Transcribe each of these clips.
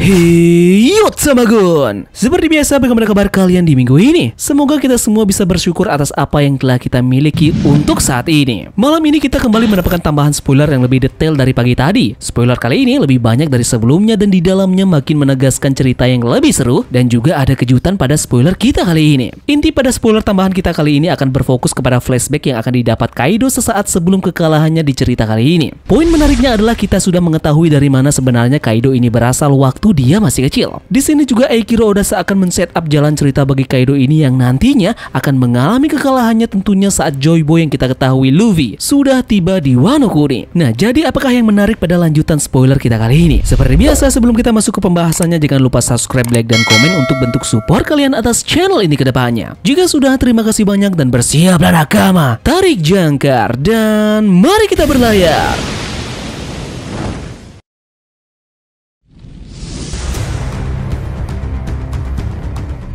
Hey, what's up Gun? Seperti biasa, bagaimana kabar kalian di minggu ini? Semoga kita semua bisa bersyukur atas apa yang telah kita miliki untuk saat ini. Malam ini kita kembali mendapatkan tambahan spoiler yang lebih detail dari pagi tadi. Spoiler kali ini lebih banyak dari sebelumnya dan di dalamnya makin menegaskan cerita yang lebih seru dan juga ada kejutan pada spoiler kita kali ini. Inti pada spoiler tambahan kita kali ini akan berfokus kepada flashback yang akan didapat Kaido sesaat sebelum kekalahannya di cerita kali ini. Poin menariknya adalah kita sudah mengetahui dari mana sebenarnya Kaido ini berasal waktu dia masih kecil. Di sini juga Aikiro Oda seakan men-set up jalan cerita bagi Kaido ini yang nantinya akan mengalami kekalahannya tentunya saat Joy Boy yang kita ketahui Luffy sudah tiba di Wano Kuni. Nah, jadi apakah yang menarik pada lanjutan spoiler kita kali ini? Seperti biasa, sebelum kita masuk ke pembahasannya, jangan lupa subscribe, like, dan komen untuk bentuk support kalian atas channel ini kedepannya. Jika sudah, terima kasih banyak dan bersiaplah nakama, tarik jangkar, dan mari kita berlayar!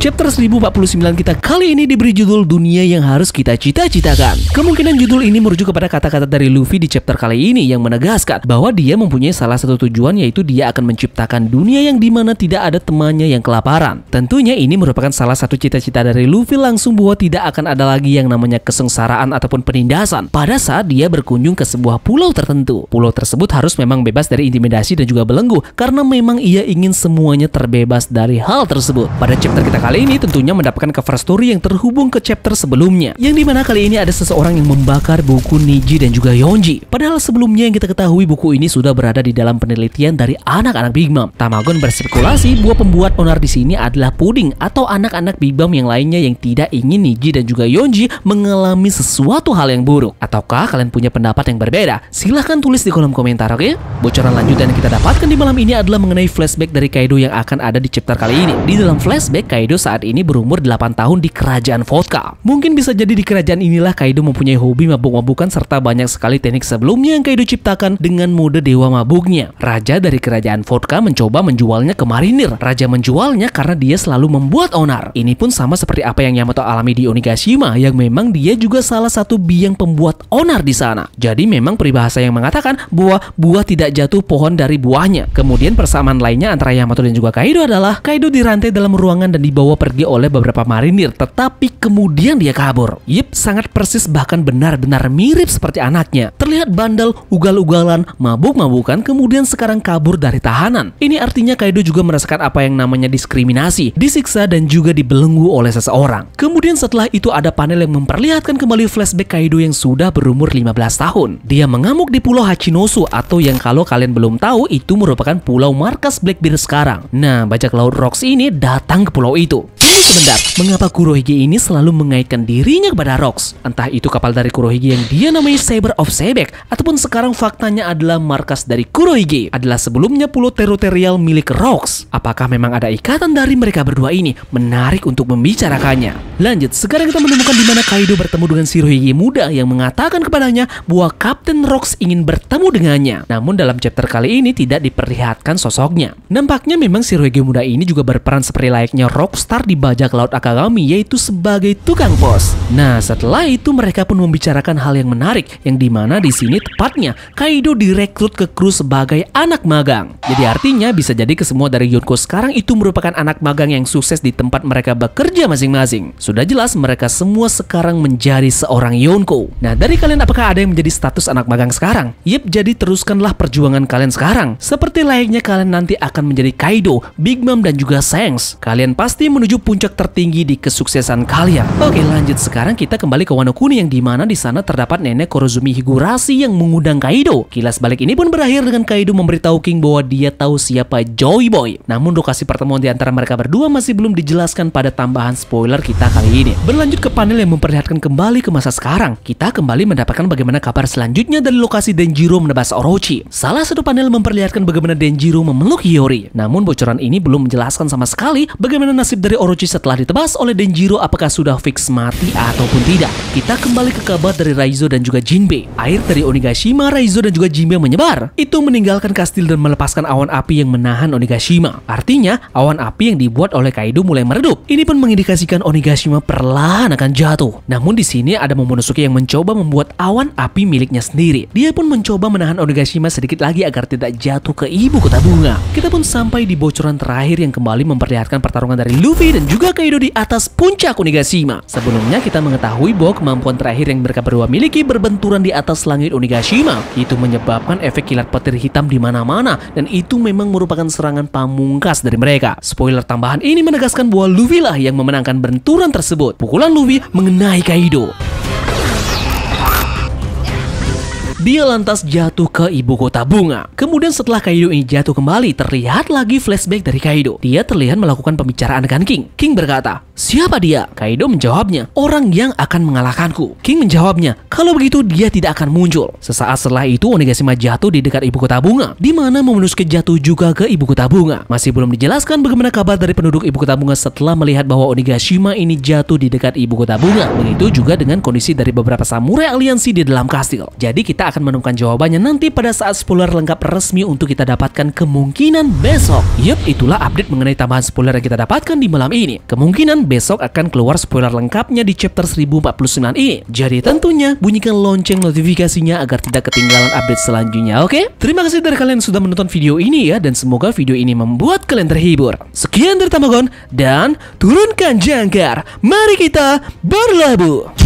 Chapter 1049 kita kali ini diberi judul Dunia yang harus kita cita-citakan. Kemungkinan judul ini merujuk kepada kata-kata dari Luffy di chapter kali ini yang menegaskan bahwa dia mempunyai salah satu tujuan yaitu dia akan menciptakan dunia yang dimana tidak ada temannya yang kelaparan. Tentunya ini merupakan salah satu cita-cita dari Luffy langsung bahwa tidak akan ada lagi yang namanya kesengsaraan ataupun penindasan pada saat dia berkunjung ke sebuah pulau tertentu. Pulau tersebut harus memang bebas dari intimidasi dan juga belenggu karena memang ia ingin semuanya terbebas dari hal tersebut. Pada chapter kita kali kali ini tentunya mendapatkan cover story yang terhubung ke chapter sebelumnya, yang dimana kali ini ada seseorang yang membakar buku Niji dan juga Yonji. Padahal sebelumnya yang kita ketahui buku ini sudah berada di dalam penelitian dari anak-anak Big Mom. Tamagon berspekulasi bahwa pembuat onar di sini adalah Puding atau anak-anak Big Mom yang lainnya yang tidak ingin Niji dan juga Yonji mengalami sesuatu hal yang buruk. Ataukah kalian punya pendapat yang berbeda? Silahkan tulis di kolom komentar, oke? Bocoran lanjutan yang kita dapatkan di malam ini adalah mengenai flashback dari Kaido yang akan ada di chapter kali ini. Di dalam flashback, Kaido saat ini berumur 8 tahun di kerajaan vodka. Mungkin bisa jadi di kerajaan inilah Kaido mempunyai hobi mabuk-mabukan serta banyak sekali teknik sebelumnya yang Kaido ciptakan dengan mode dewa mabuknya. Raja dari kerajaan vodka mencoba menjualnya ke marinir. Raja menjualnya karena dia selalu membuat onar. Ini pun sama seperti apa yang Yamato alami di Onigashima yang memang dia juga salah satu biang pembuat onar di sana. Jadi memang peribahasa yang mengatakan bahwa buah tidak jatuh pohon dari buahnya. Kemudian persamaan lainnya antara Yamato dan juga Kaido adalah Kaido dirantai dalam ruangan dan dibawa dibawa pergi oleh beberapa marinir tetapi kemudian dia kabur. Yip, sangat persis bahkan benar-benar mirip seperti anaknya. Terlihat bandel, ugal-ugalan, mabuk-mabukan kemudian sekarang kabur dari tahanan. Ini artinya Kaido juga merasakan apa yang namanya diskriminasi, disiksa dan juga dibelenggu oleh seseorang. Kemudian setelah itu ada panel yang memperlihatkan kembali flashback Kaido yang sudah berumur 15 tahun. Dia mengamuk di pulau Hachinosu atau yang kalau kalian belum tahu itu merupakan pulau markas Blackbeard sekarang. Nah, bajak laut Rocks ini datang ke pulau itu itu tapi sebentar, mengapa Kurohige ini selalu mengaitkan dirinya kepada Rox? Entah itu kapal dari Kurohige yang dia namai Saber of Sebek, ataupun sekarang faktanya adalah markas dari Kurohige, adalah sebelumnya pulau teritorial milik Rox. Apakah memang ada ikatan dari mereka berdua ini? Menarik untuk membicarakannya. Lanjut, sekarang kita menemukan di mana Kaido bertemu dengan Shirohige muda yang mengatakan kepadanya bahwa Kapten Rox ingin bertemu dengannya. Namun dalam chapter kali ini tidak diperlihatkan sosoknya. Nampaknya memang Shirohige muda ini juga berperan seperti layaknya Rockstar di bajak laut Akagami yaitu sebagai tukang pos. Nah, setelah itu mereka pun membicarakan hal yang menarik yang dimana di sini tepatnya Kaido direkrut ke kru sebagai anak magang. Jadi artinya bisa jadi kesemua dari Yonko sekarang itu merupakan anak magang yang sukses di tempat mereka bekerja masing-masing. Sudah jelas mereka semua sekarang menjadi seorang Yonko. Nah, dari kalian apakah ada yang menjadi status anak magang sekarang? Yep, jadi teruskanlah perjuangan kalian sekarang. Seperti layaknya kalian nanti akan menjadi Kaido, Big Mom dan juga Sengs. Kalian pasti menuju puncak puncak tertinggi di kesuksesan kalian. Oke lanjut sekarang kita kembali ke Wano Kuni yang dimana di sana terdapat nenek Korozumi Higurashi yang mengundang Kaido. Kilas balik ini pun berakhir dengan Kaido memberitahu King bahwa dia tahu siapa Joy Boy. Namun lokasi pertemuan di antara mereka berdua masih belum dijelaskan pada tambahan spoiler kita kali ini. Berlanjut ke panel yang memperlihatkan kembali ke masa sekarang, kita kembali mendapatkan bagaimana kabar selanjutnya dari lokasi Denjiro menebas Orochi. Salah satu panel memperlihatkan bagaimana Denjiro memeluk Hiyori. Namun bocoran ini belum menjelaskan sama sekali bagaimana nasib dari Orochi Itachi setelah ditebas oleh Denjiro apakah sudah fix mati ataupun tidak. Kita kembali ke kabar dari Raizo dan juga Jinbe Air dari Onigashima, Raizo dan juga Jinbe menyebar. Itu meninggalkan kastil dan melepaskan awan api yang menahan Onigashima. Artinya, awan api yang dibuat oleh Kaido mulai meredup. Ini pun mengindikasikan Onigashima perlahan akan jatuh. Namun di sini ada Momonosuke yang mencoba membuat awan api miliknya sendiri. Dia pun mencoba menahan Onigashima sedikit lagi agar tidak jatuh ke ibu kota bunga. Kita pun sampai di bocoran terakhir yang kembali memperlihatkan pertarungan dari Luffy dan juga Kaido di atas puncak Onigashima. Sebelumnya kita mengetahui bahwa kemampuan terakhir yang mereka berdua miliki berbenturan di atas langit Onigashima. Itu menyebabkan efek kilat petir hitam di mana-mana dan itu memang merupakan serangan pamungkas dari mereka. Spoiler tambahan ini menegaskan bahwa Luffy lah yang memenangkan benturan tersebut. Pukulan Luffy mengenai Kaido. Dia lantas jatuh ke ibu kota bunga. Kemudian setelah Kaido ini jatuh kembali, terlihat lagi flashback dari Kaido. Dia terlihat melakukan pembicaraan dengan King. King berkata, siapa dia? Kaido menjawabnya, orang yang akan mengalahkanku. King menjawabnya, kalau begitu dia tidak akan muncul. Sesaat setelah itu, Onigashima jatuh di dekat ibu kota bunga, di mana Momonosuke jatuh juga ke ibu kota bunga. Masih belum dijelaskan bagaimana kabar dari penduduk ibu kota bunga setelah melihat bahwa Onigashima ini jatuh di dekat ibu kota bunga. Begitu juga dengan kondisi dari beberapa samurai aliansi di dalam kastil. Jadi kita akan akan menemukan jawabannya nanti pada saat spoiler lengkap resmi untuk kita dapatkan kemungkinan besok. Yup itulah update mengenai tambahan spoiler yang kita dapatkan di malam ini. Kemungkinan besok akan keluar spoiler lengkapnya di chapter 1049 ini. Jadi tentunya bunyikan lonceng notifikasinya agar tidak ketinggalan update selanjutnya, oke? Okay? Terima kasih dari kalian sudah menonton video ini ya, dan semoga video ini membuat kalian terhibur. Sekian dari Tamagon, dan turunkan jangkar. Mari kita berlabuh!